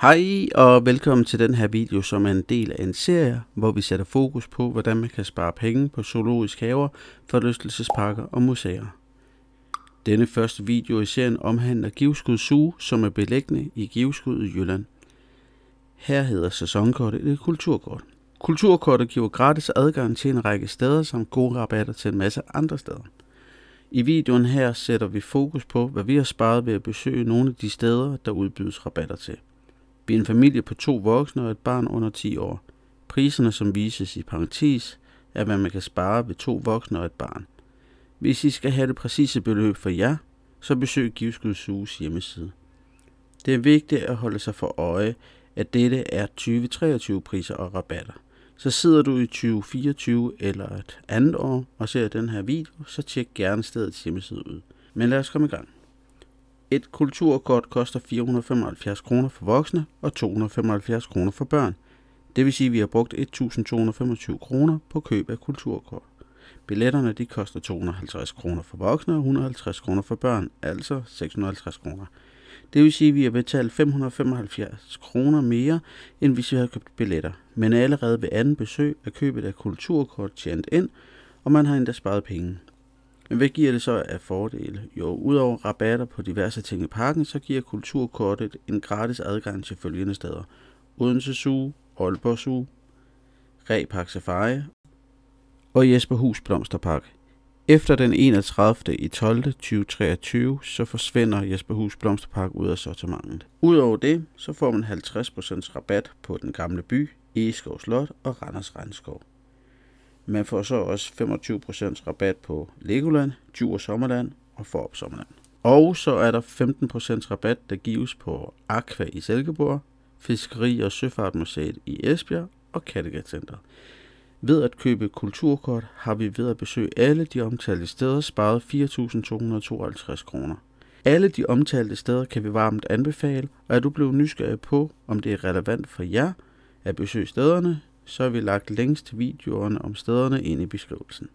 Hej og velkommen til den her video, som er en del af en serie, hvor vi sætter fokus på, hvordan man kan spare penge på zoologiske haver, forlystelsesparker og museer. Denne første video i serien omhandler Givskud Zoo, som er beliggende i Givskud i Jylland. Her hedder sæsonkortet et kulturkort. Kulturkortet giver gratis adgang til en række steder samt gode rabatter til en masse andre steder. I videoen her sætter vi fokus på, hvad vi har sparet ved at besøge nogle af de steder, der udbydes rabatter til. Vi er en familie på to voksne og et barn under 10 år. Priserne, som vises i parentes, er, hvad man kan spare ved to voksne og et barn. Hvis I skal have det præcise beløb for jer, så besøg Givskudsuges hjemmeside. Det er vigtigt at holde sig for øje, at dette er 2023-priser og rabatter. Så sidder du i 2024 eller et andet år og ser den her video, så tjek gerne stedets hjemmeside ud. Men lad os komme i gang. Et kulturkort koster 475 kroner for voksne og 275 kroner for børn. Det vil sige, at vi har brugt 1.225 kroner på køb af kulturkort. Billetterne de koster 250 kroner for voksne og 150 kroner for børn, altså 650 kroner. Det vil sige, at vi har betalt 575 kroner mere, end hvis vi havde købt billetter. Men allerede ved anden besøg er købet af kulturkort tjent ind, og man har endda sparet penge. Men hvad giver det så af fordele? Jo, udover rabatter på diverse ting i parken, så giver kulturkortet en gratis adgang til følgende steder. Odense Zoo, Aalborg Zoo, Repark Safari og Jesperhus Blomsterpark. Efter den 31. i 12. 2023, så forsvinder Jesperhus Blomsterpark ud af sortimentet. Udover det, så får man 50% rabat på den gamle by, Egeskov Slot og Randers Regnskov. Man får så også 25% rabat på Legoland, Djur Sommerland og Forop Sommerland. Og så er der 15% rabat, der gives på Aqua i Selkeborg, Fiskeri- og Søfartmuseet i Esbjerg og Kattegat Ved at købe kulturkort har vi ved at besøge alle de omtalte steder sparet 4.252 kroner. Alle de omtalte steder kan vi varmt anbefale, og er du blevet nysgerrig på, om det er relevant for jer at besøge stederne, så har vi lagt links til videoerne om stederne ind i beskrivelsen.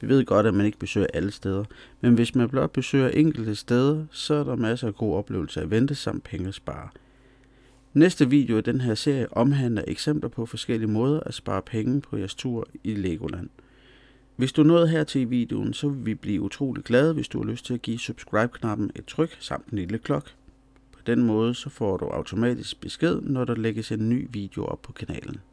Vi ved godt, at man ikke besøger alle steder, men hvis man blot besøger enkelte steder, så er der masser af gode oplevelser at vente samt penge at spare. Næste video i den her serie omhandler eksempler på forskellige måder at spare penge på jeres tur i Legoland. Hvis du nåede her til i videoen, så vil vi blive utrolig glade, hvis du har lyst til at give subscribe-knappen et tryk samt en lille klok. På den måde så får du automatisk besked, når der lægges en ny video op på kanalen.